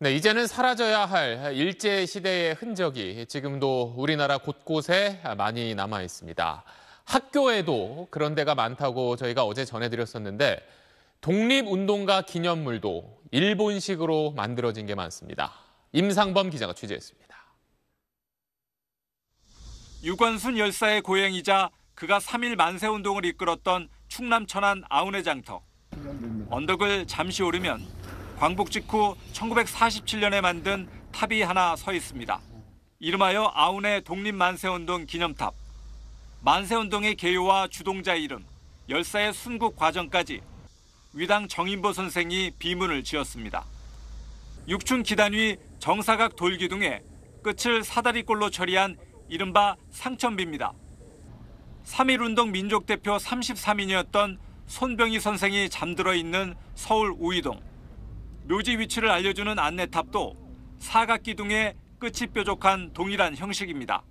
네, 이제는 사라져야 할 일제 시대의 흔적이 지금도 우리나라 곳곳에 많이 남아 있습니다. 학교에도 그런 데가 많다고 저희가 어제 전해드렸었는데 독립운동가 기념물도 일본식으로 만들어진 게 많습니다. 임상범 기자가 취재했습니다. 유관순 열사의 고향이자 그가 3일 만세운동을 이끌었던 충남 천안 아우네 장터. 언덕을 잠시 오르면 광복 직후 1947년에 만든 탑이 하나 서 있습니다. 이름하여 아운의 독립만세운동 기념탑. 만세운동의 개요와 주동자 이름, 열사의 순국 과정까지 위당 정인보 선생이 비문을 지었습니다. 6춘 기단위 정사각 돌기둥에 끝을 사다리꼴로 처리한 이른바 상천비입니다. 3.1운동 민족대표 33인이었던 손병희 선생이 잠들어 있는 서울 우이동. 묘지 위치를 알려주는 안내탑도 사각기둥의 끝이 뾰족한 동일한 형식입니다.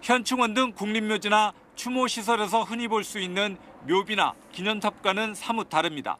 현충원 등 국립묘지나 추모시설에서 흔히 볼 수 있는 묘비나 기념탑과는 사뭇 다릅니다.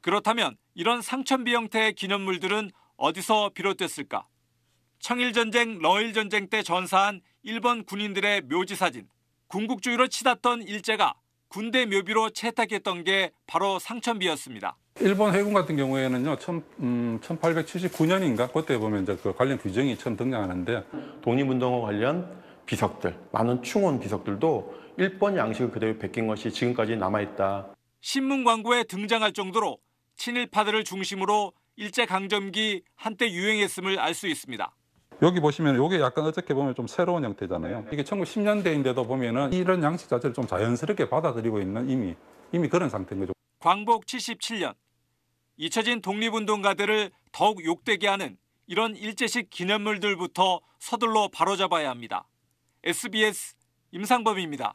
그렇다면 이런 상천비 형태의 기념물들은 어디서 비롯됐을까? 청일전쟁, 러일전쟁 때 전사한 일본 군인들의 묘지 사진, 궁극주의로 치닫던 일제가 군대 묘비로 채택했던 게 바로 상천비였습니다. 일본 해군 같은 경우에는요, 천, 음, 1879년인가 그때 보면 이제 그 관련 규정이 처음 등장하는데 독립운동과 관련 비석들, 많은 충원 비석들도 일본 양식을 그대로 베낀 것이 지금까지 남아있다. 신문 광고에 등장할 정도로 친일파들을 중심으로 일제강점기 한때 유행했음을 알 수 있습니다. 여기 보시면 이게 약간 어떻게 보면 좀 새로운 형태잖아요. 이게 1910년대인데도 보면은 이런 양식 자체를 좀 자연스럽게 받아들이고 있는 이미 이미 그런 상태인 거죠. 광복 77년 잊혀진 독립운동가들을 더욱 욕되게 하는 이런 일제식 기념물들부터 서둘러 바로잡아야 합니다. SBS 임상범입니다.